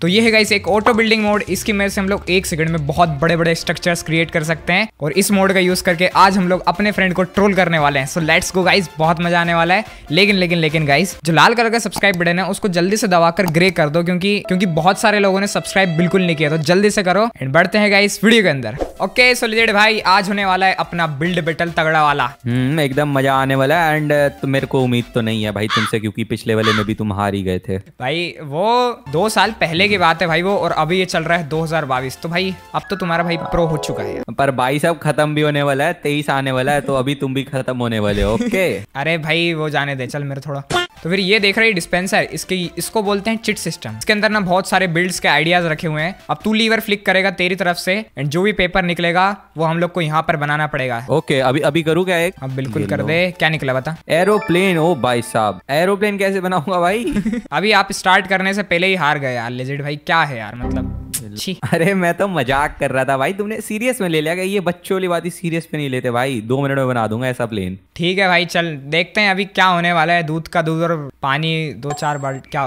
तो ये है गाइस एक ऑटो बिल्डिंग मोड इसकी मदद से हम लोग एक सेकंड में बहुत बड़े बड़े स्ट्रक्चर्स क्रिएट कर सकते हैं और इस मोड का यूज करके आज हम लोग अपने फ्रेंड को ट्रोल करने वाले हैं सो लेट्स गो गाइस बहुत मजा आने वाला है लेकिन लेकिन लेकिन गाइस जो लाल कलर का सब्सक्राइब बटन है उसको जल्दी से दबाकर ग्रे कर दो क्योंकि क्योंकि बहुत सारे लोगों ने सब्सक्राइब बिल्कुल नहीं किया तो जल्दी से करो एंड बढ़ते हैं गाइस वीडियो के अंदर ओके सो भाई आज होने वाला है अपना बिल्ड बेटल तगड़ा वाला हम्म, एकदम मजा आने वाला है एंड uh, तो मेरे को उम्मीद तो नहीं है भाई तुमसे क्योंकि पिछले वाले में भी तुम हार ही गए थे भाई वो दो साल पहले की बात है भाई वो और अभी ये चल रहा है 2022 तो भाई अब तो तुम्हारा भाई प्रो हो चुका है पर भाई सब खत्म भी होने वाला है तेईस आने वाला है तो अभी तुम भी खत्म होने वाले हो ओके अरे भाई वो जाने दे चल मेरे थोड़ा तो फिर ये देख रहे हैं डिस्पेंसर इसके इसको बोलते हैं चिट सिस्टम इसके अंदर ना बहुत सारे बिल्ड्स के आइडियाज रखे हुए हैं अब तू लीवर फ्लिक करेगा तेरी तरफ से एंड जो भी पेपर निकलेगा वो हम लोग को यहाँ पर बनाना पड़ेगा ओके okay, अभी अभी करूँ क्या एक अब बिल्कुल कर दे क्या निकला बता एरोप्लेन ओ भाई साहब एरोप्लेन कैसे बनाऊंगा भाई अभी आप स्टार्ट करने से पहले ही हार गए यार लेजेड भाई क्या है यार मतलब अरे मैं तो मजाक कर रहा था भाई तुमने सीरियस में ले लिया ये बच्चों वाली बात सीरियस पे नहीं लेते भाई दो मिनट में बना दूंगा ऐसा प्लेन ठीक है भाई चल देखते हैं अभी क्या होने वाला है दूध का दूध और पानी दो चार बाल्ट क्या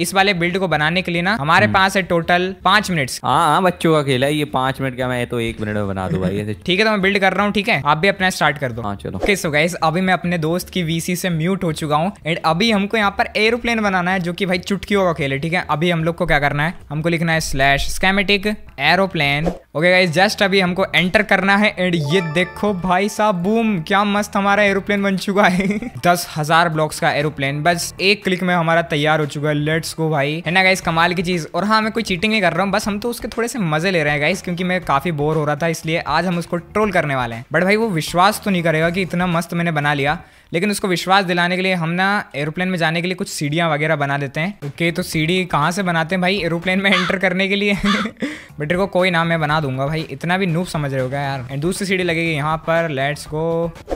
इस वाले बिल्ड को बनाने के लिए ना हमारे हम्म। पास है टोटल पांच मिनट हाँ बच्चों का खेला ये पांच मिनट का मैं तो एक मिनट में बना दू भाई ठीक है तो मैं बिल्ड कर रहा हूँ ठीक है आप भी अपना स्टार्ट कर दो हाँ, चलो अभी मैं अपने दोस्त की वीसी से म्यूट हो चुका हूँ एंड अभी हमको यहाँ पर एरोप्लेन बनाना है जो की भाई चुटकियों का खेल है ठीक है अभी हम लोग को क्या करना है हमको लिखना है slash schematic aeroplane okay guys just अभी हमको एंटर करना है एंड ये देखो भाई साहब बूम क्या मस्त हमारा एरोप्लेन बन चुका है दस हजार ब्लॉक्स का एरोप्लेन बस एक क्लिक में हमारा तैयार हो चुका है लेट मिनट्स को भाई है ना गाइस कमाल की चीज और हाँ मैं कोई चीटिंग नहीं कर रहा हूँ बस हम तो उसके थोड़े से मजे ले रहे हैं गाइस क्योंकि मैं काफी बोर हो रहा था इसलिए आज हम उसको ट्रोल करने वाले हैं बट भाई वो विश्वास तो नहीं करेगा कि इतना मस्त मैंने बना लिया लेकिन उसको विश्वास दिलाने के लिए हम ना एरोप्लेन में जाने के लिए कुछ सीढ़ियाँ वगैरह बना देते हैं ओके तो सीढ़ी कहाँ से बनाते हैं भाई एरोप्लेन में एंटर करने के लिए बेटे को कोई ना मैं बना दूंगा भाई इतना भी नूप समझ रहे होगा यार एंड दूसरी सीढ़ी लगेगी यहाँ पर लेट्स गो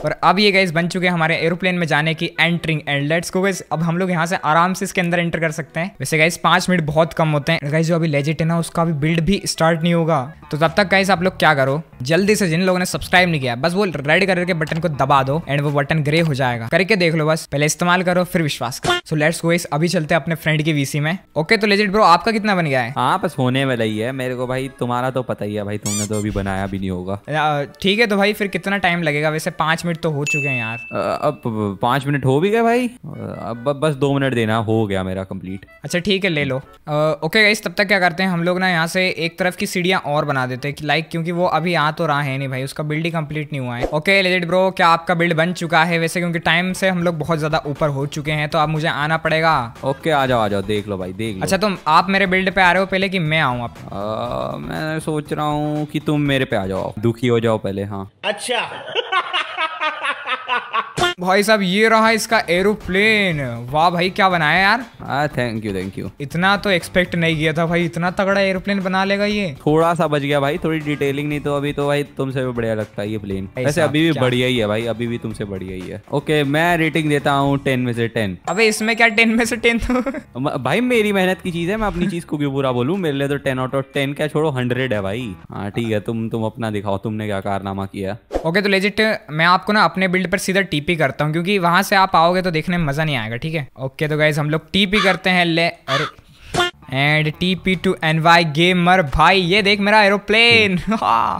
और अब ये गैस बन चुके हैं हमारे एरोप्लेन में जाने की entering and let's go guys अब हम लोग यहाँ से आराम से इसके अंदर एंटर कर सकते हैं वैसे गैस पांच मिनट बहुत कम होते हैं गैस जो अभी लेजेट है ना उसका अभी बिल्ड भी स्टार्ट नहीं होगा तो तब तक गैस आप लोग क्या करो जल्दी से जिन लोगों ने सब्सक्राइब नहीं किया बस वो रेड कलर के बटन को दबा दो एंड वो बटन ग्रे हो जाए आएगा करके देख लो बस पहले इस्तेमाल करो फिर विश्वास करो सो लेट्स गो इस अभी चलते अपने फ्रेंड की वीसी में ओके तो लेजिट ब्रो आपका कितना बन गया है हाँ बस होने वाला ही है मेरे को भाई तुम्हारा तो पता ही है भाई तुमने तो अभी बनाया भी नहीं होगा ठीक है तो भाई फिर कितना टाइम लगेगा वैसे पांच मिनट तो हो चुके हैं यार अब पांच मिनट हो भी गए भाई अब बस दो मिनट देना हो गया मेरा कम्प्लीट अच्छा ठीक है ले लो ओके गाइस तब तक क्या करते हैं हम लोग ना यहाँ से एक तरफ की सीढ़ियाँ और बना देते हैं लाइक क्योंकि वो अभी यहाँ तो रहा है नहीं भाई उसका बिल्ड ही कम्प्लीट नहीं हुआ है ओके लेजिट ब्रो क्या आपका बिल्ड बन चुका है वैसे क्योंकि टाइम से हम लोग बहुत ज़्यादा ऊपर हो चुके हैं तो अब मुझे आना पड़ेगा ओके आ जाओ आ जाओ देख लो भाई देख लो अच्छा तुम आप मेरे बिल्ड पे आ रहे हो पहले की मैं आऊँ आप मैं सोच रहा हूँ की तुम मेरे पे आ जाओ दुखी हो जाओ पहले हाँ अच्छा भाई साहब ये रहा इसका एरोप्लेन वाह भाई क्या बनाया यार थैंक यू थैंक यू इतना तो एक्सपेक्ट नहीं किया था भाई इतना तगड़ा एरोप्लेन बना लेगा ये थोड़ा सा बच गया भाई थोड़ी डिटेलिंग नहीं तो अभी तो भाई तुमसे भी बढ़िया लगता है ये प्लेन वैसे अभी भी बढ़िया ही है भाई अभी भी तुमसे बढ़िया ही है ओके मैं रेटिंग देता हूँ टेन में से टेन अभी इसमें क्या टेन में से टेन तो? भाई मेरी मेहनत की चीज है मैं अपनी चीज को क्यों बुरा बोलू मेरे लिए तो टेन आउट ऑफ टेन क्या छोड़ो हंड्रेड है भाई हाँ ठीक है तुम तुम अपना दिखाओ तुमने क्या कारनामा किया ओके तो लेजिट मैं आपको ना अपने बिल्ड पर सीधा टीपी कर करता हूँ क्योंकि वहाँ से आप आओगे तो देखने में मज़ा नहीं आएगा ठीक है ओके तो गाइज हम लोग टी पी करते हैं ले अरे and T P to N Y gamer भाई ये देख मेरा एरोप्लेन हम्म।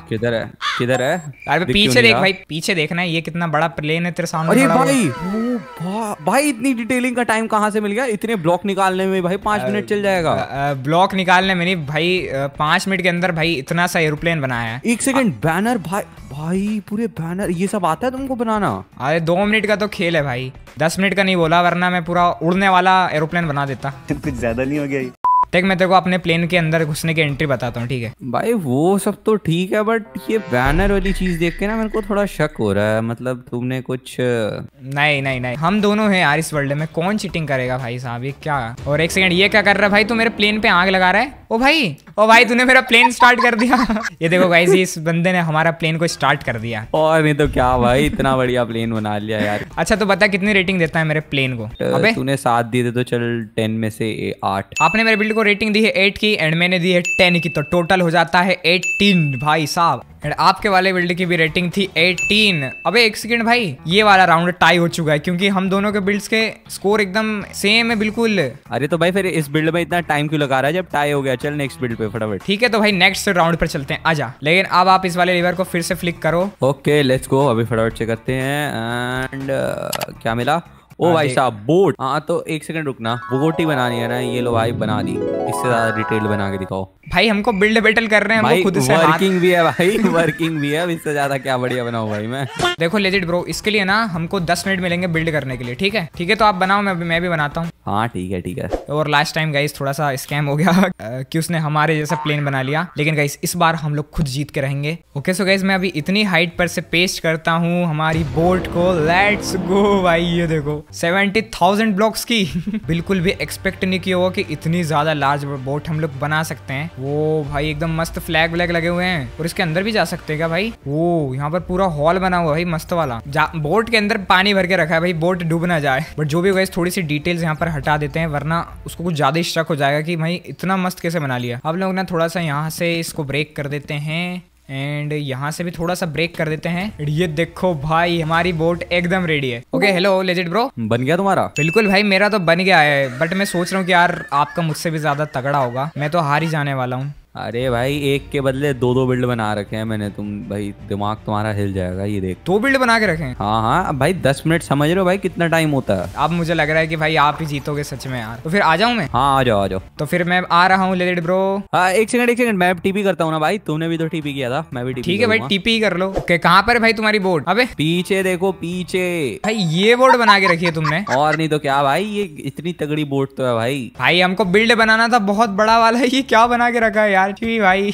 किधर है किधर है अरे पीछे देख भाई पीछे देखना है ये कितना बड़ा प्लेन है तेरे सामने अरे भाई भाई इतनी डिटेलिंग का टाइम कहाँ से मिल गया इतने ब्लॉक निकालने में भाई पांच मिनट चल जाएगा ब्लॉक निकालने में नहीं भाई पांच मिनट के अंदर भाई इतना सा एरोप्लेन बनाया है एक सेकंड बैनर भाई भाई पूरे बैनर ये सब आता है तुमको बनाना अरे दो मिनट का तो खेल है भाई दस मिनट का नहीं बोला वरना मैं पूरा उड़ने वाला एरोप्लेन बना देता कुछ ज्यादा नहीं हो गया देख मैं तेरे को अपने प्लेन के अंदर घुसने की एंट्री बताता हूँ ठीक है भाई वो सब तो ठीक है बट ये बैनर वाली चीज देख के ना मेरे को थोड़ा शक हो रहा है मतलब तुमने कुछ नहीं नहीं नहीं हम दोनों हैं यार इस वर्ल्ड में कौन चीटिंग करेगा भाई साहब ये क्या और एक सेकंड ये क्या कर रहा है भाई तू मेरे प्लेन पे आग लगा रहा है ओ भाई ओ भाई तूने मेरा प्लेन स्टार्ट कर दिया ये देखो गाइस इस बंदे ने हमारा प्लेन को स्टार्ट कर दिया और नहीं तो क्या भाई इतना बढ़िया प्लेन बना लिया यार अच्छा तो बता कितनी रेटिंग देता है मेरे प्लेन को अबे तूने सात दी थे तो चल टेन में से आठ आपने मेरे बिल्ड को रेटिंग दी है एट की एंड मैंने दी है टेन की तो टोटल हो जाता है एटीन भाई साहब एंड आपके वाले बिल्ड की भी रेटिंग थी 18 अबे एक सेकेंड भाई ये वाला राउंड टाई हो चुका है क्योंकि हम दोनों के बिल्ड्स के स्कोर एकदम सेम है बिल्कुल अरे तो भाई फिर इस बिल्ड में इतना टाइम क्यों लगा रहा है जब टाई हो गया चल नेक्स्ट बिल्ड पे फटाफट ठीक है तो भाई नेक्स्ट राउंड पर चलते हैं आजा लेकिन अब आप इस वाले लिवर को फिर से फ्लिक करो ओके लेट्स गो अभी फटाफट से करते हैं एंड uh, क्या मिला ओ भाई साहब बोट हाँ तो एक सेकंड रुकना बोट ही बनानी है ना ये लो भाई बना दी इससे ज्यादा डिटेल बना के दिखाओ भाई हमको बिल्ड बेटल कर रहे हैं भाई खुद से वर्किंग भी है भाई वर्किंग भी है इससे ज्यादा क्या बढ़िया बनाऊ भाई मैं देखो लेजिट ब्रो इसके लिए ना हमको दस मिनट मिलेंगे बिल्ड करने के लिए ठीक है ठीक है तो आप बनाओ मैं मैं भी बनाता हूँ हाँ ठीक है ठीक है और लास्ट टाइम गाइस थोड़ा सा स्कैम हो गया कि उसने हमारे जैसा प्लेन बना लिया लेकिन गाइस इस बार हम लोग खुद जीत के रहेंगे ओके सो गाइस मैं अभी इतनी हाइट पर से पेस्ट करता हूँ हमारी बोल्ट को लेट्स गो भाई ये देखो सेवेंटी थाउजेंड ब्लॉक्स की बिल्कुल भी एक्सपेक्ट नहीं किया होगा कि इतनी ज्यादा लार्ज बोट हम लोग बना सकते हैं वो भाई एकदम मस्त फ्लैग व्लैग लगे हुए हैं और इसके अंदर भी जा सकते हैं क्या भाई वो यहाँ पर पूरा हॉल बना हुआ भाई मस्त वाला बोट के अंदर पानी भर के रखा है भाई बोट डूब ना जाए बट जो भी होगा थोड़ी सी डिटेल्स यहाँ पर हटा देते हैं वरना उसको कुछ ज्यादा ही शक हो जाएगा की भाई इतना मस्त कैसे बना लिया अब लोग ना थोड़ा सा यहाँ से इसको ब्रेक कर देते हैं एंड यहाँ से भी थोड़ा सा ब्रेक कर देते हैं ये देखो भाई हमारी बोट एकदम रेडी है ओके हेलो लेजेड ब्रो बन गया तुम्हारा बिल्कुल भाई मेरा तो बन गया है बट मैं सोच रहा हूँ कि यार आपका मुझसे भी ज्यादा तगड़ा होगा मैं तो हार ही जाने वाला हूँ अरे भाई एक के बदले दो दो बिल्ड बना रखे हैं मैंने तुम भाई दिमाग तुम्हारा हिल जाएगा ये देख दो बिल्ड बना के रखे हैं हाँ हाँ भाई दस मिनट समझ रहे हो भाई कितना टाइम होता है अब मुझे लग रहा है कि भाई आप ही जीतोगे सच में यार तो फिर आ जाऊँ मैं हाँ आ जाओ आ जाओ तो फिर मैं आ रहा हूँ लेट ब्रो आ, एक सेकंड एक सेकंड मैं टीपी करता हूँ ना भाई तुमने भी तो टीपी किया था मैं भी ठीक है भाई टीपी कर लो कहाँ पर भाई तुम्हारी बोर्ड अब पीछे देखो पीछे भाई ये बोर्ड बना के रखी है तुमने और नहीं तो क्या भाई ये इतनी तगड़ी बोर्ड तो है भाई भाई हमको बिल्ड बनाना था बहुत बड़ा वाला है ये क्या बना के रखा है यार चुई भाई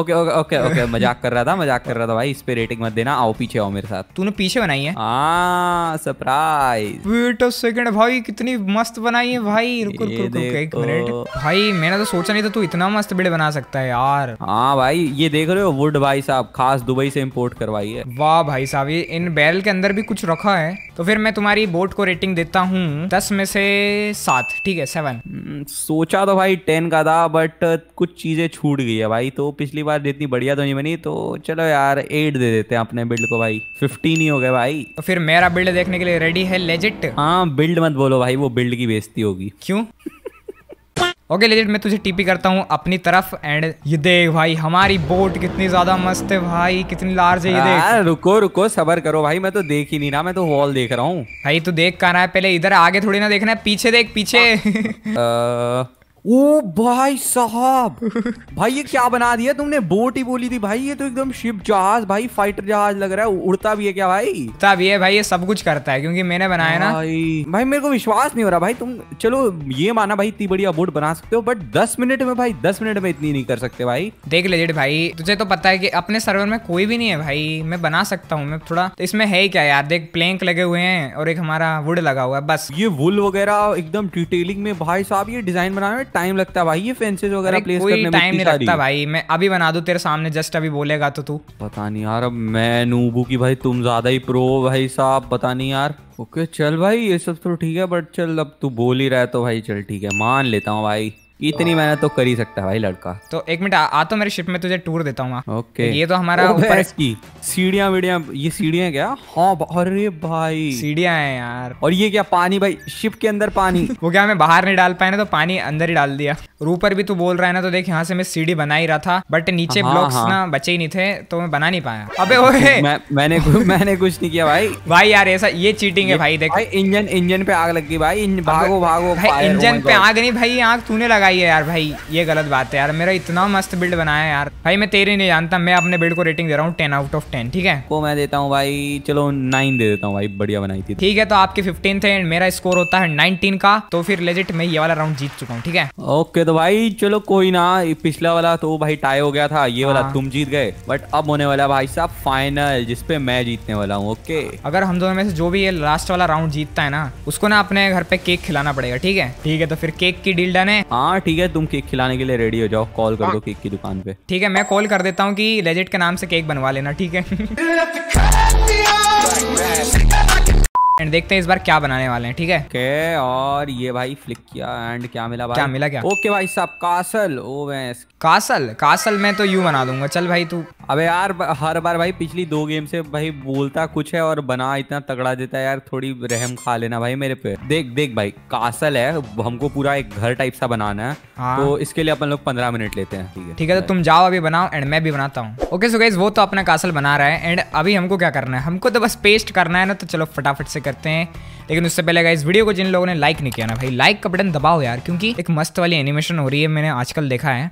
ओके ओके ओके ओके मजाक कर रहा था मजाक कर रहा था भाई इस पे रेटिंग मत देना आओ पीछे आओ मेरे साथ तूने पीछे बनाई है सरप्राइज वेट अ सेकंड भाई कितनी मस्त बनाई है भाई रुक रुक रुक एक मिनट भाई मैंने तो सोचा नहीं था तू इतना मस्त बिल्ड बना सकता है यार हाँ भाई ये देख रहे हो वुड भाई साहब खास दुबई से इम्पोर्ट करवाई है वाह भाई साहब ये इन बैरल के अंदर भी कुछ रखा है तो फिर मैं तुम्हारी बोट को रेटिंग देता हूँ दस में से सात ठीक है सेवन हम्म, सोचा तो भाई टेन का था बट कुछ चीज़ें छूट गई है भाई तो पिछली बार जितनी बढ़िया तो नहीं बनी तो चलो यार एट दे देते हैं अपने बिल्ड को भाई फिफ्टीन ही हो गए भाई तो फिर मेरा बिल्ड देखने के लिए रेडी है लेजिट हाँ बिल्ड मत बोलो भाई वो बिल्ड की बेजती होगी क्यों ओके okay, लेजेंड मैं तुझे टीपी करता हूँ अपनी तरफ एंड ये देख भाई हमारी बोट कितनी ज्यादा मस्त है भाई कितनी लार्ज है ये देख रुको रुको सबर करो भाई मैं तो देख ही नहीं रहा मैं तो वॉल देख रहा हूँ भाई तू देख कहा रहा है पहले इधर आगे थोड़ी ना देखना है पीछे देख पीछे आ, हाँ। आ, ओ भाई साहब भाई ये क्या बना दिया तुमने बोट ही बोली थी भाई ये तो एकदम शिप जहाज भाई फाइटर जहाज लग रहा है उड़ता भी है क्या भाई उड़ता भी है भाई ये सब कुछ करता है क्योंकि मैंने बनाया ना भाई भाई मेरे को विश्वास नहीं हो रहा भाई तुम चलो ये माना भाई इतनी बढ़िया बोट बना सकते हो बट दस मिनट में भाई दस मिनट में इतनी नहीं कर सकते भाई देख ले भाई तुझे तो पता है की अपने सर्वर में कोई भी नहीं है भाई मैं बना सकता हूँ मैं थोड़ा तो इसमें है क्या यार देख प्लैंक लगे हुए हैं और एक हमारा वुड लगा हुआ है बस ये वुल वगैरह एकदम डिटेलिंग में भाई साहब ये डिजाइन बना टाइम लगता भाई ये फेंसेज वगैरह प्लेस करने में टाइम नहीं लगता भाई मैं अभी बना दूं तेरे सामने जस्ट अभी बोलेगा तो तू पता नहीं यार अब मैं नूबू की भाई तुम ज्यादा ही प्रो भाई साहब पता नहीं यार ओके चल भाई ये सब तो ठीक है बट चल अब तू बोल ही रहा है तो भाई चल ठीक है मान लेता हूँ भाई इतनी मेहनत तो कर ही सकता है भाई लड़का तो एक मिनट आ तो मेरे शिप में तुझे टूर देता हूँ ओके ये तो हमारा ऊपर की सीढ़ियाँ वीडियाँ ये सीढ़ियाँ क्या हाँ अरे भाई सीढ़ियाँ हैं यार और ये क्या पानी भाई शिप के अंदर पानी वो क्या हमें बाहर नहीं डाल पाए ना तो पानी अंदर ही डाल दिया रूपर भी तू बोल रहा है ना तो देख यहाँ से मैं सीढ़ी बना ही रहा था बट नीचे ब्लॉक्स हाँ, हाँ। ना बचे ही नहीं थे तो मैं बना नहीं पाया अबे ओए मैं, मैंने मैंने कुछ नहीं किया भाई भाई यार ऐसा ये चीटिंग है भाई देख इंजन इंजन पे आग लग गई भाई भागो भागो oh इंजन पे आग नहीं भाई आग तूने लगाई ये यार भाई ये गलत बात है यार मेरा इतना मस्त बिल्ड बनाया है यार भाई मैं तेरे नहीं जानता मैं अपने बिल्ड को रेटिंग दे रहा हूँ टेन आउट ऑफ टेन ठीक है को मैं देता हूँ भाई चलो नाइन दे देता हूँ भाई बढ़िया बनाई थी ठीक है तो आपके फिफ्टीन थे एंड मेरा स्कोर होता है नाइनटीन का तो फिर लेजिट मैं ये वाला राउंड जीत चुका हूँ ठीक है ओके तो भाई चलो कोई ना पिछला वाला तो भाई टाई हो गया था ये वाला हाँ। तुम जीत गए बट अब होने वाला भाई साहब फाइनल जिसपे मैं जीतने वाला हूँ ओके अगर हम दोनों में से जो भी ये लास्ट वाला राउंड जीतता है ना उसको ना अपने घर पे केक खिलाना पड़ेगा ठीक है ठीक है तो फिर केक की डील डन है हाँ ठीक है तुम केक खिलाने के लिए रेडी हो जाओ कॉल कर दो हाँ। केक की दुकान पे ठीक है मैं कॉल कर देता हूँ कि लेजेट के नाम से केक बनवा लेना ठीक है एंड देखते हैं इस बार क्या बनाने वाले हैं ठीक है ओके okay, और ये भाई फ्लिक किया एंड क्या मिला भाई क्या मिला क्या ओके okay, भाई साहब कासल ओ कासल कासल मैं तो यू बना दूंगा चल भाई तू अबे यार हर बार भाई पिछली दो गेम से भाई बोलता कुछ है और बना इतना तगड़ा देता है यार थोड़ी रहम खा लेना भाई मेरे पे देख देख भाई कासल है हमको पूरा एक घर टाइप सा बनाना है हाँ। तो इसके लिए अपन लोग पंद्रह मिनट लेते हैं ठीक है ठीक है तो तुम जाओ अभी बनाओ एंड मैं भी बनाता हूँ ओके सो वो तो अपना कासल बना रहा है एंड अभी हमको क्या करना है हमको तो बस पेस्ट करना है ना तो चलो फटाफट से करते हैं लेकिन उससे पहले इस वीडियो को जिन लोगों ने लाइक नहीं किया ना भाई लाइक का बटन दबाओ यार क्योंकि एक मस्त वाली एनिमेशन हो रही है मैंने आजकल देखा है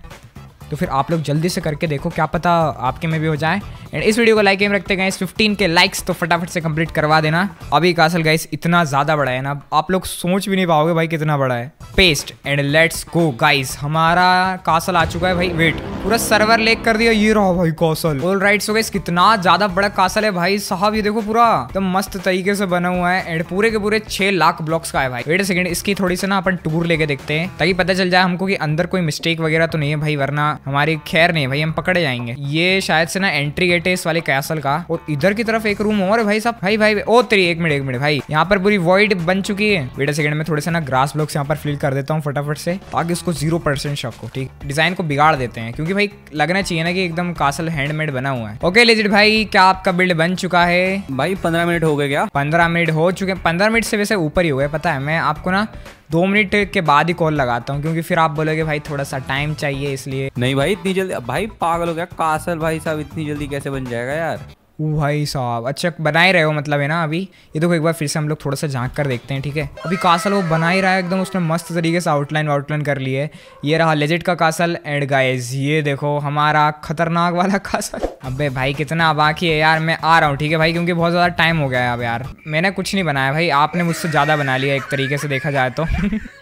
तो फिर आप लोग जल्दी से करके देखो क्या पता आपके में भी हो जाए एंड इस वीडियो को लाइक एम रखते गए फिफ्टीन के लाइक्स तो फटाफट से कंप्लीट करवा देना अभी कासल गाइस इतना ज़्यादा बड़ा है ना आप लोग सोच भी नहीं पाओगे भाई कितना बड़ा है paste and let's go guys हमारा कासल आ चुका है भाई वेट पूरा सर्वर लेक कर दिया ये रहा भाई कौशल ऑल राइट सो गाइस कितना ज्यादा बड़ा कासल है भाई साहब ये देखो पूरा एकदम तो मस्त तरीके से बना हुआ है एंड पूरे के पूरे छह लाख ब्लॉक्स का है भाई वेट सेकंड इसकी थोड़ी सी ना अपन टूर लेके देखते हैं ताकि पता चल जाए हमको कि अंदर कोई मिस्टेक वगैरह तो नहीं है भाई वरना हमारी खैर नहीं भाई हम पकड़े जाएंगे ये शायद से ना एंट्री गेट है इस वाले कैसल का और इधर की तरफ एक रूम और भाई साहब भाई भाई ओ तेरी एक मिनट एक मिनट भाई यहाँ पर पूरी वॉइड बन चुकी है वेट सेकंड में थोड़े से ना ग्रास ब्लॉक्स यहाँ पर फिल कर देता हूँ फटाफट से ताकि उसको जीरो परसेंट शक हो ठीक डिजाइन को बिगाड़ देते हैं क्योंकि भाई लगना चाहिए ना कि एकदम कासल हैंडमेड बना हुआ है ओके लेजिट भाई क्या आपका बिल्ड बन चुका है भाई पंद्रह मिनट हो गए क्या पंद्रह मिनट हो चुके पंद्रह मिनट से वैसे ऊपर ही हो हुए पता है मैं आपको ना दो मिनट के बाद ही कॉल लगाता हूँ क्योंकि फिर आप बोलोगे भाई थोड़ा सा टाइम चाहिए इसलिए नहीं नहीं भाई इतनी जल्दी भाई पागल हो गया कासल भाई साहब इतनी जल्दी कैसे बन जाएगा यार भाई साहब अच्छा बना ही रहे हो मतलब है ना अभी ये देखो एक बार फिर से हम लोग थोड़ा सा झांक कर देखते हैं ठीक है अभी कासल वो बना ही रहा है एकदम उसने मस्त तरीके से आउटलाइन आउटलाइन कर ली है ये रहा लेजेट का कासल एंड गाइस ये देखो हमारा खतरनाक वाला कासल अबे भाई कितना बाकी है यार मैं आ रहा हूँ ठीक है भाई क्योंकि बहुत ज़्यादा टाइम हो गया है अब यार मैंने कुछ नहीं बनाया भाई आपने मुझसे ज़्यादा बना लिया एक तरीके से देखा जाए तो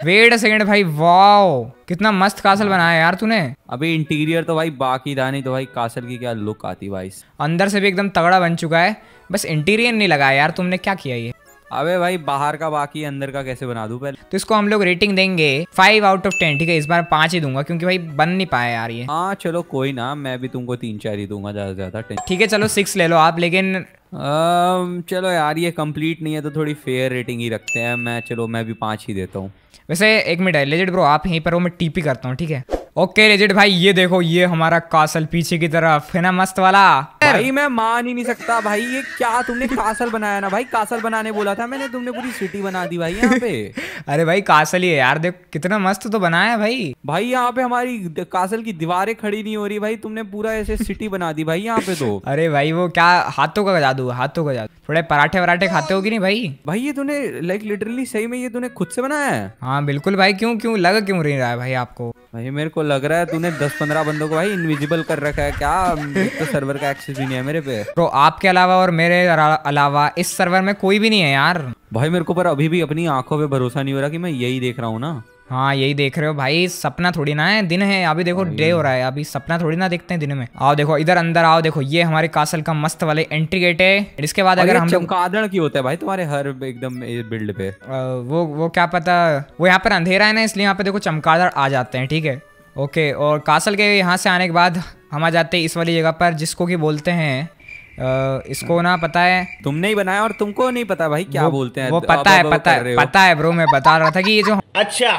वेट अ सेकेंड भाई वाओ कितना मस्त कासल बनाया यार तूने अभी इंटीरियर तो भाई बाकी था नहीं तो भाई कासल की क्या लुक आती भाई अंदर से भी एकदम तगड़ा बन चुका है बस इंटीरियर नहीं लगाया यार तुमने क्या किया ये अबे भाई बाहर का बाकी अंदर का कैसे बना दूं पहले तो इसको हम लोग रेटिंग देंगे फाइव आउट ऑफ टेन ठीक है इस बार पांच ही दूंगा क्योंकि भाई बन नहीं पाया यार ये हाँ चलो कोई ना मैं भी तुमको तीन चार ही दूंगा ज्यादा से ज्यादा ठीक है चलो सिक्स ले लो आप लेकिन आ, चलो यार ये कंप्लीट नहीं है तो थोड़ी फेयर रेटिंग ही रखते हैं मैं चलो मैं भी पाँच ही देता हूँ वैसे एक मिनट है लेजेड ब्रो आप यहीं पर हो मैं टीपी करता हूँ ठीक है ओके रेजिट भाई ये देखो ये हमारा कासल पीछे की तरफ है ना मस्त वाला भाई मैं मान ही नहीं सकता भाई ये क्या तुमने कासल बनाया ना भाई कासल बनाने बोला था मैंने तुमने पूरी सिटी बना दी भाई यहाँ पे अरे भाई कासल ही है यार देख कितना मस्त तो बनाया भाई भाई यहाँ पे हमारी कासल की दीवारें खड़ी नहीं हो रही भाई तुमने पूरा ऐसे सिटी बना दी भाई यहाँ पे तो अरे भाई वो क्या हाथों का जादू हाथों का जादू थोड़े पराठे वराठे खाते हो कि नहीं भाई भाई ये तूने लाइक लिटरली सही में ये तूने खुद से बनाया है हाँ बिल्कुल भाई क्यों क्यों लग क्यों रही रहा है भाई आपको भाई मेरे को लग रहा है तूने दस पंद्रह बंदों को भाई इनविजिबल कर रखा है क्या तो सर्वर का एक्सेस भी नहीं है मेरे पे तो आपके अलावा और मेरे अलावा इस सर्वर में कोई भी नहीं है यार भाई मेरे को पर अभी भी अपनी आंखों पे भरोसा नहीं हो रहा कि मैं यही देख रहा हूँ ना हाँ यही देख रहे हो भाई सपना थोड़ी ना है दिन है अभी देखो डे हो रहा है अभी सपना थोड़ी ना देखते हैं दिन में आओ देखो इधर अंदर आओ देखो ये हमारे कासल का मस्त वाले एंट्री गेट है इसके बाद अगर हम चमकादड़ की होता है भाई तुम्हारे हर एकदम बिल्ड पे आ, वो वो क्या पता वो यहाँ पर अंधेरा है ना इसलिए यहाँ पे देखो चमकादड़ आ जाते हैं ठीक है ओके और कासल के यहाँ से आने के बाद हम आ जाते हैं इस वाली जगह पर जिसको कि बोलते हैं इसको ना पता है तुमने ही बनाया और तुमको नहीं पता भाई क्या बोलते हैं वो पता है पता है पता है ब्रो मैं बता रहा था कि ये जो अच्छा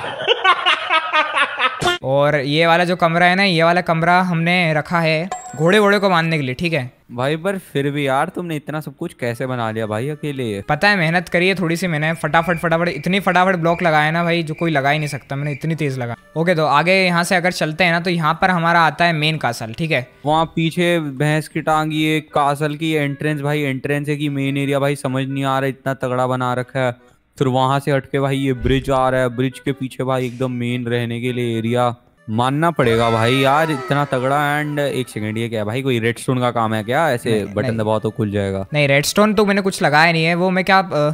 और ये वाला जो कमरा है ना ये वाला कमरा हमने रखा है घोड़े वोड़े को बांधने के लिए ठीक है भाई पर फिर भी यार तुमने इतना सब कुछ कैसे बना लिया भाई अकेले पता है मेहनत करी है थोड़ी सी मैंने फटाफट फटाफट इतनी फटाफट ब्लॉक लगाया ना भाई जो कोई लगा ही नहीं सकता मैंने इतनी तेज लगा ओके तो आगे यहाँ से अगर चलते हैं ना तो यहाँ पर हमारा आता है मेन कासल ठीक है वहाँ पीछे भैंस की टांग ये कासल की एंट्रेंस भाई एंट्रेंस है की मेन एरिया भाई समझ नहीं आ रहा इतना तगड़ा बना रखा है फिर वहां से हटके भाई ये ब्रिज आ रहा है ब्रिज के पीछे भाई एकदम मेन रहने के लिए एरिया मानना पड़ेगा भाई यार इतना तगड़ा एंड एक सेकंड ये क्या है भाई कोई रेडस्टोन का काम है क्या ऐसे नहीं, बटन दबाओ तो खुल जाएगा नहीं रेडस्टोन तो मैंने कुछ लगाया नहीं है वो मैं क्या आ,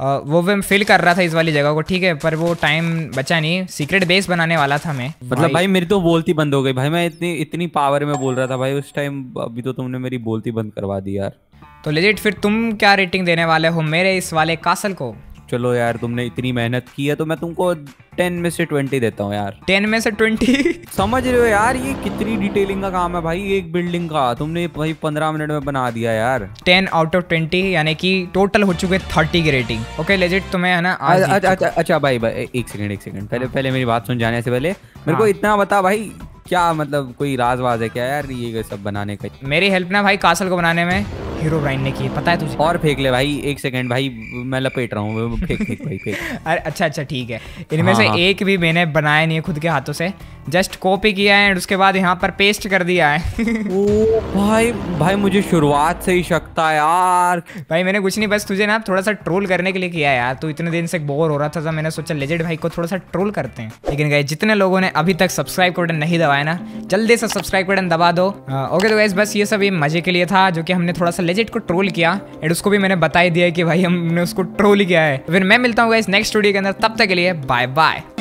आ, वो मैं फिल कर रहा था इस वाली जगह को ठीक है पर वो टाइम बचा नहीं सीक्रेट बेस बनाने वाला था मैं मतलब भाई, भाई मेरी तो बोलती बंद हो गई भाई मैं इतनी इतनी पावर में बोल रहा था भाई उस टाइम अभी तो तुमने मेरी बोलती बंद करवा दी यार तो लेजिट फिर तुम क्या रेटिंग देने वाले हो मेरे इस वाले कासल को चलो यार तुमने इतनी मेहनत की है तो मैं तुमको टेन में से ट्वेंटी देता हूँ यार टेन में से ट्वेंटी समझ रहे हो यार ये कितनी डिटेलिंग का काम है भाई एक बिल्डिंग का तुमने भाई पंद्रह मिनट में बना दिया यार टेन आउट ऑफ ट्वेंटी यानी कि टोटल हो चुके थर्टी की रेटिंग ओके लेजिट तुम्हें है ना अच्छा, अच्छा भाई भाई एक सेकंड एक सेकंड पहले हाँ। पहले मेरी बात सुन जाने से पहले मेरे को हाँ। इतना बता भाई क्या मतलब कोई राजवाज है क्या यार ये सब बनाने का मेरी हेल्प ना भाई कासल को बनाने में हीरो ब्राइन ने की पता है तुझे और फेंक ले भाई एक सेकंड भाई मैं लपेट रहा हूँ फेंक फेंक भाई फेंक अरे अच्छा अच्छा ठीक है इनमें हाँ, से हाँ। एक भी मैंने बनाया नहीं है खुद के हाथों से जस्ट कॉपी किया है उसके बाद यहाँ पर पेस्ट कर दिया है ओ भाई भाई मुझे शुरुआत से ही शक था यार भाई मैंने कुछ नहीं बस तुझे ना थोड़ा सा ट्रोल करने के लिए किया यार तू इतने दिन से बोर हो रहा था तो मैंने सोचा लेजेड भाई को थोड़ा सा ट्रोल करते हैं लेकिन गए जितने लोगों ने अभी तक सब्सक्राइब बटन नहीं दबाया ना जल्दी से सब्सक्राइब बटन दबा दो ओके तो गैस बस ये सब ये मजे के लिए था जो कि हमने थोड़ा सा लेजेट को ट्रोल किया एंड उसको भी मैंने बताई दिया कि भाई हमने उसको ट्रोल किया है फिर मैं मिलता हूँ इस नेक्स्ट स्टूडियो के अंदर तब तक के लिए बाय बाय